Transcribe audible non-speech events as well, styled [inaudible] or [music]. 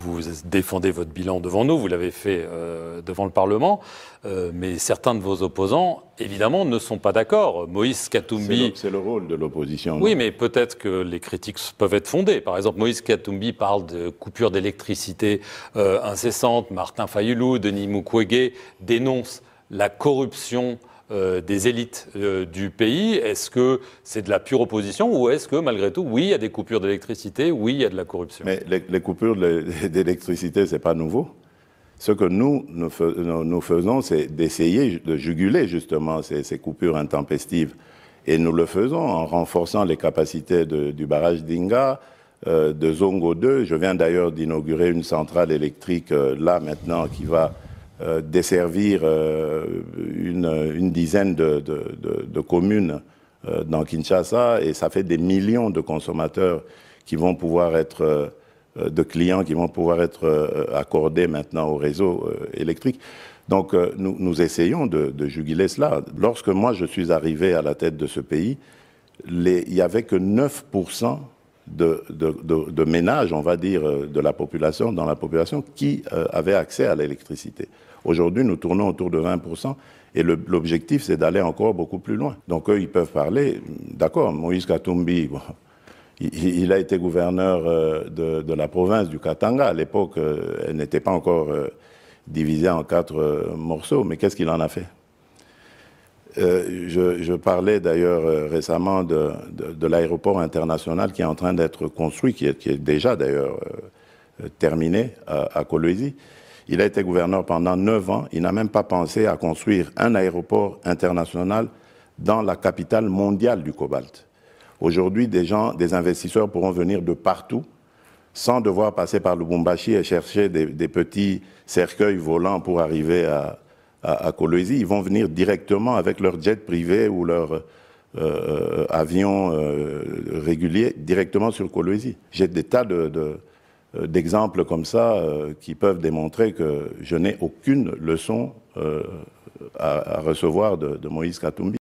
Vous défendez votre bilan devant nous, vous l'avez fait euh, devant le Parlement, euh, mais certains de vos opposants, évidemment, ne sont pas d'accord. Moïse Katoumbi… – C'est le, rôle de l'opposition. Oui, mais peut-être que les critiques peuvent être fondées. Par exemple, Moïse Katoumbi parle de coupures d'électricité incessante, euh, incessantes. Martin Fayoulou, Denis Mukwege dénoncent la corruption euh, des élites euh, du pays. Est-ce que c'est de la pure opposition ou est-ce que malgré tout, oui, il y a des coupures d'électricité, oui, il y a de la corruption Mais les, coupures [laughs] d'électricité, ce n'est pas nouveau. Ce que nous, nous, faisons, c'est d'essayer de juguler justement ces, coupures intempestives. Et nous le faisons en renforçant les capacités du barrage d'Inga, euh, de Zongo 2. Je viens d'ailleurs d'inaugurer une centrale électrique là maintenant qui va euh, desservir euh, une, dizaine de, communes euh, dans Kinshasa et ça fait des millions de consommateurs qui vont pouvoir être, de clients qui vont pouvoir être accordés maintenant au réseau électrique. Donc nous, nous, essayons de, juguler cela. Lorsque moi je suis arrivé à la tête de ce pays, il n'y avait que 9% de, ménage, on va dire, euh, de la population, dans la population, qui euh, avait accès à l'électricité. Aujourd'hui, nous tournons autour de 20%. Et l'objectif, c'est d'aller encore beaucoup plus loin. Donc, eux, ils peuvent parler. D'accord, Moïse Katumbi, [laughs] il, a été gouverneur euh, de, la province du Katanga. À l'époque, elle n'était pas encore divisée en quatre morceaux. Mais qu'est-ce qu'il en a fait euh, je, parlais d'ailleurs euh, récemment de, l'aéroport international qui est en train d'être construit, qui est, déjà d'ailleurs euh, terminé à, à Il a été gouverneur pendant neuf ans. Il n'a même pas pensé à construire un aéroport international dans la capitale mondiale du cobalt. Aujourd'hui, des gens, des investisseurs pourront venir de partout sans devoir passer par le Lubumbashi et chercher des petits cercueils volants pour arriver à, à, à ils vont venir directement avec leur jet privé ou leur euh, euh, avion euh, régulier directement sur Colosi. J'ai des tas d'exemples comme ça qui peuvent démontrer que je n'ai aucune leçon à, recevoir de, de Moïse Katumbi.